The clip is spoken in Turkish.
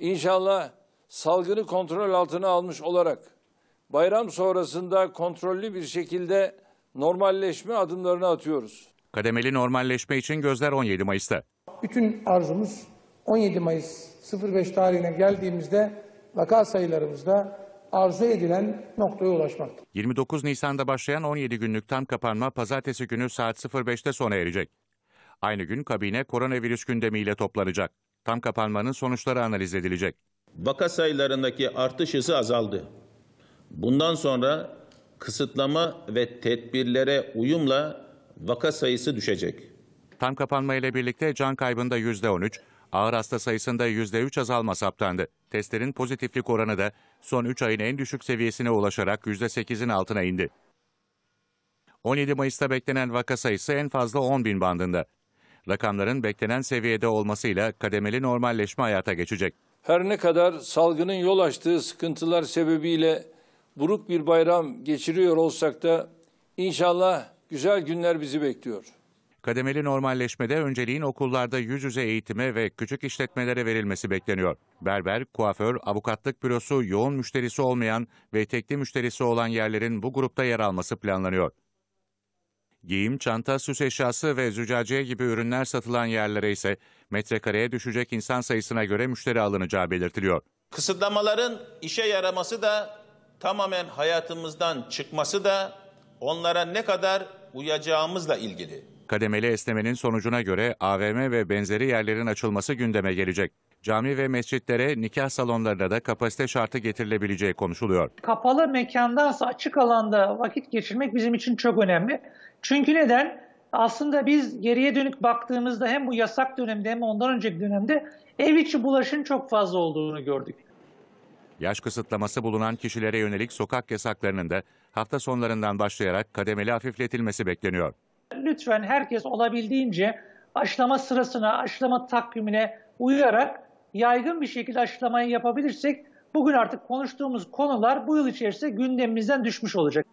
İnşallah salgını kontrol altına almış olarak bayram sonrasında kontrollü bir şekilde normalleşme adımlarını atıyoruz. Kademeli normalleşme için gözler 17 Mayıs'ta. Bütün arzumuz 17 Mayıs 05 tarihine geldiğimizde vaka sayılarımızda arzu edilen noktaya ulaşmak. 29 Nisan'da başlayan 17 günlük tam kapanma pazartesi günü saat 05'te sona erecek. Aynı gün kabine koronavirüs gündemiyle toplanacak. Tam kapanmanın sonuçları analiz edilecek. Vaka sayılarındaki artış hızı azaldı. Bundan sonra kısıtlama ve tedbirlere uyumla vaka sayısı düşecek. Tam kapanma ile birlikte can kaybında %13, ağır hasta sayısında %3 azalma saptandı. Testlerin pozitiflik oranı da son 3 ayın en düşük seviyesine ulaşarak %8'in altına indi. 17 Mayıs'ta beklenen vaka sayısı en fazla 10 bin bandında rakamların beklenen seviyede olmasıyla kademeli normalleşme hayata geçecek. Her ne kadar salgının yol açtığı sıkıntılar sebebiyle buruk bir bayram geçiriyor olsak da inşallah güzel günler bizi bekliyor. Kademeli normalleşmede önceliğin okullarda yüz yüze eğitime ve küçük işletmelere verilmesi bekleniyor. Berber, kuaför, avukatlık bürosu yoğun müşterisi olmayan ve tekli müşterisi olan yerlerin bu grupta yer alması planlanıyor. Giyim, çanta, süs eşyası ve züccaciye gibi ürünler satılan yerlere ise metrekareye düşecek insan sayısına göre müşteri alınacağı belirtiliyor. Kısıtlamaların işe yaraması da tamamen hayatımızdan çıkması da onlara ne kadar uyacağımızla ilgili. Kademeli esnemenin sonucuna göre AVM ve benzeri yerlerin açılması gündeme gelecek cami ve mescitlere, nikah salonlarına da kapasite şartı getirilebileceği konuşuluyor. Kapalı mekanda, açık alanda vakit geçirmek bizim için çok önemli. Çünkü neden? Aslında biz geriye dönük baktığımızda hem bu yasak dönemde hem ondan önceki dönemde ev içi bulaşın çok fazla olduğunu gördük. Yaş kısıtlaması bulunan kişilere yönelik sokak yasaklarının da hafta sonlarından başlayarak kademeli hafifletilmesi bekleniyor. Lütfen herkes olabildiğince aşılama sırasına, aşılama takvimine uyarak yaygın bir şekilde aşılamayı yapabilirsek bugün artık konuştuğumuz konular bu yıl içerisinde gündemimizden düşmüş olacak.